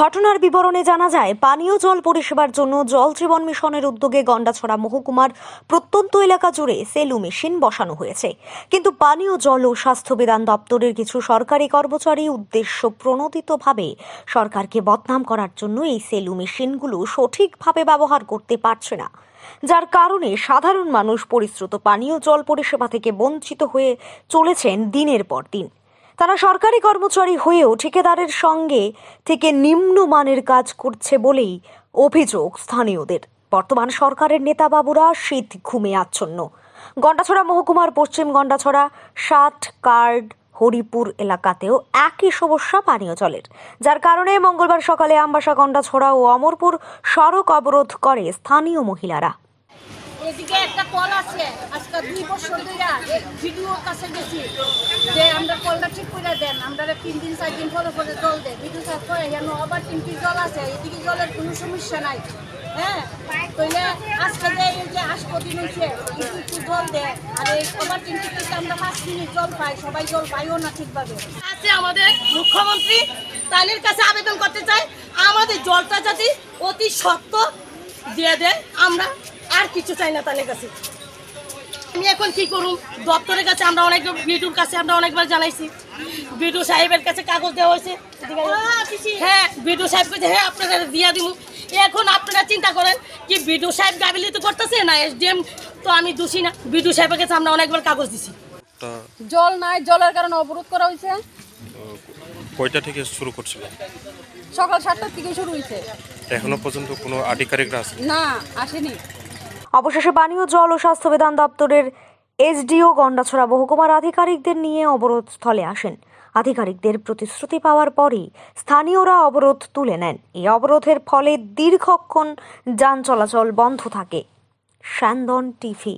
ঘটনার বিবরণে জানা যায় পানীয় জল পরিষেবার জন্য জল জীবন মিশনের উদ্যোগে গন্ডাছড়া মহকুমার প্রত্যন্ত এলাকা জুড়ে সেলু মেশিন বসানো হয়েছে কিন্তু পানীয় জল ও স্বাস্থ্যবিধান দপ্তরের কিছু সরকারি কর্মচারী উদ্দেশ্য প্রণোদিতভাবে সরকারকে বদনাম করার জন্য এই সেলু মেশিনগুলো সঠিকভাবে ব্যবহার করতে পারছে না যার কারণে সাধারণ মানুষ পরিশ্রুত পানীয় জল পরিষেবা থেকে বঞ্চিত হয়ে চলেছেন দিনের পর দিন তারা সরকারি কর্মচারী হয়েও ঠিকাদারের সঙ্গে থেকে নিম্নমানের কাজ করছে বলেই অভিযোগ স্থানীয়দের বর্তমান সরকারের নেতাবাবুরা শীত ঘুমে আচ্ছন্ন গন্ডাছড়া মহকুমার পশ্চিম গন্ডাছড়া সাত কার্ড হরিপুর এলাকাতেও একই সমস্যা পানীয় জলের যার কারণে মঙ্গলবার সকালে আমবাসা গন্ডাছড়া ও অমরপুর সড়ক অবরোধ করে স্থানীয় মহিলারা এদিকে একটা কল আছে আজকে দুই বছর ধরে ভিডিওর কাছে গেছি যে আমরা কলটা ঠিক করে দেন আমরা তিন দিন চার দিন পরে পরে জল দেয় ভিডিও সাফ করে কেন আবার তিনটি জল আছে এদিকে জলের কোনো সমস্যা নাই হ্যাঁ এই যে একটু জল দেয় আর এই আমরা জল পাই সবাই জল পাইও না ঠিকভাবে আমাদের মুখ্যমন্ত্রী তাদের কাছে আবেদন করতে চাই আমাদের জলটা যাতে অতি সত্য দিয়ে দেয় আমরা আর কিছু চাই না তাদের কাছে আমি এখন কি করুম দপ্তরের কাছে আমরা অনেক বিটুর কাছে আমরা অনেকবার জানাইছি বিটু সাহেবের কাছে কাগজ দেওয়া হয়েছে হ্যাঁ বিটু সাহেব কাছে হ্যাঁ আপনারা দিয়া দিব এখন আপনারা চিন্তা করেন কি বিটু সাহেব গাবিলি তো করতেছে না এসডিএম তো আমি দোষী না বিটু সাহেবের কাছে আমরা অনেকবার কাগজ দিছি জল নাই জলের কারণে অবরোধ করা হয়েছে কয়টা থেকে শুরু করছিল সকাল সাতটার থেকে শুরু হয়েছে এখনো পর্যন্ত কোনো আধিকারিকরা আসে না আসেনি অবশেষে পানীয় জল ও স্বাস্থ্যবিধান দপ্তরের এসডিও গন্ডাছড়া মহকুমার আধিকারিকদের নিয়ে অবরোধ স্থলে আসেন আধিকারিকদের প্রতিশ্রুতি পাওয়ার পরই স্থানীয়রা অবরোধ তুলে নেন এই অবরোধের ফলে দীর্ঘক্ষণ যান চলাচল বন্ধ থাকে শ্যান্দন টিভি